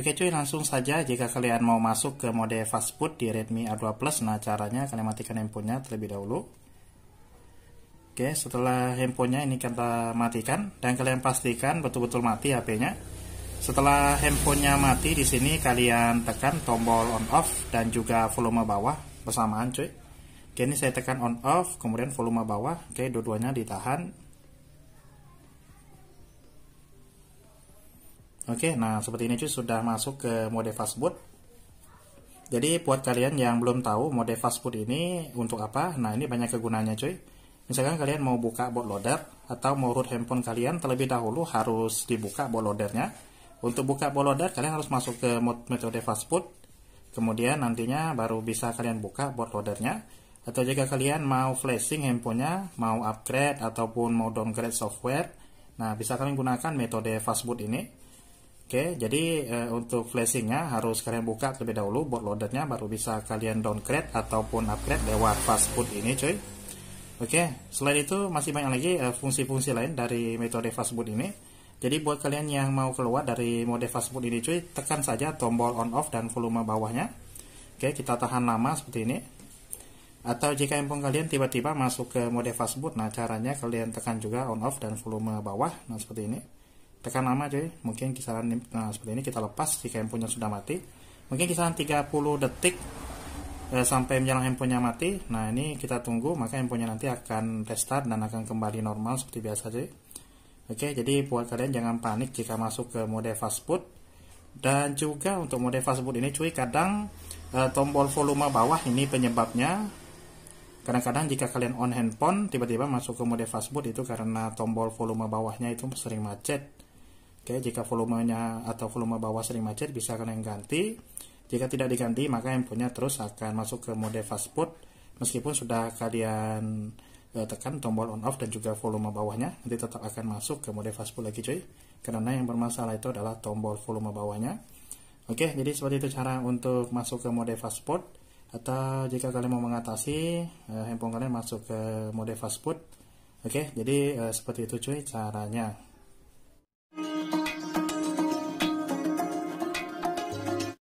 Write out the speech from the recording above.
Oke cuy langsung saja jika kalian mau masuk ke mode fast boot di Redmi A2 Plus Nah caranya kalian matikan handphonenya terlebih dahulu Oke setelah handphonenya ini kita matikan Dan kalian pastikan betul-betul mati HP-nya Setelah handphonenya mati di sini kalian tekan tombol on off dan juga volume bawah bersamaan cuy Oke ini saya tekan on off kemudian volume bawah Oke dua-duanya ditahan Oke, nah seperti ini cuy sudah masuk ke mode fastboot. Jadi buat kalian yang belum tahu mode fastboot ini untuk apa, nah ini banyak kegunaannya cuy. Misalkan kalian mau buka boot loader atau mau root handphone kalian terlebih dahulu harus dibuka boot loadernya. Untuk buka boot loader kalian harus masuk ke mode metode fastboot. Kemudian nantinya baru bisa kalian buka boot loadernya. Atau jika kalian mau flashing handphonenya, mau upgrade ataupun mau downgrade software, nah bisa kalian gunakan metode fastboot ini. Oke, jadi e, untuk flashingnya harus kalian buka terlebih dahulu buat loadernya baru bisa kalian downgrade ataupun upgrade lewat fastboot ini cuy. Oke, selain itu masih banyak lagi eh, fungsi-fungsi e, lain dari metode fastboot ini. Jadi buat kalian yang mau keluar dari mode fastboot ini cuy, tekan saja tombol on off dan volume bawahnya. Oke, kita tahan lama seperti ini. Atau jika handphone kalian tiba-tiba masuk ke mode fastboot, nah caranya kalian tekan juga on off dan volume bawah, nah seperti ini tekan nama cuy mungkin kisaran nah seperti ini kita lepas jika handphonenya sudah mati mungkin kisaran 30 detik eh, sampai menjelang handphonenya mati nah ini kita tunggu maka handphonenya nanti akan restart dan akan kembali normal seperti biasa cuy oke jadi buat kalian jangan panik jika masuk ke mode fastboot dan juga untuk mode fastboot ini cuy kadang eh, tombol volume bawah ini penyebabnya Kadang-kadang jika kalian on handphone, tiba-tiba masuk ke mode fastboot itu karena tombol volume bawahnya itu sering macet. Oke, gitu ya. jika volumenya atau volume bawah sering macet bisa kalian ganti. Jika tidak diganti, maka handphonenya terus akan masuk ke mode fastboot. meskipun sudah kalian eh, tekan tombol on off dan juga volume bawahnya nanti tetap akan masuk ke mode fastboot lagi cuy karena yang bermasalah itu adalah tombol volume bawahnya oke jadi seperti itu cara untuk masuk ke mode fastboot atau jika kalian mau mengatasi eh, handphone kalian masuk ke mode fastboot oke jadi eh, seperti itu cuy caranya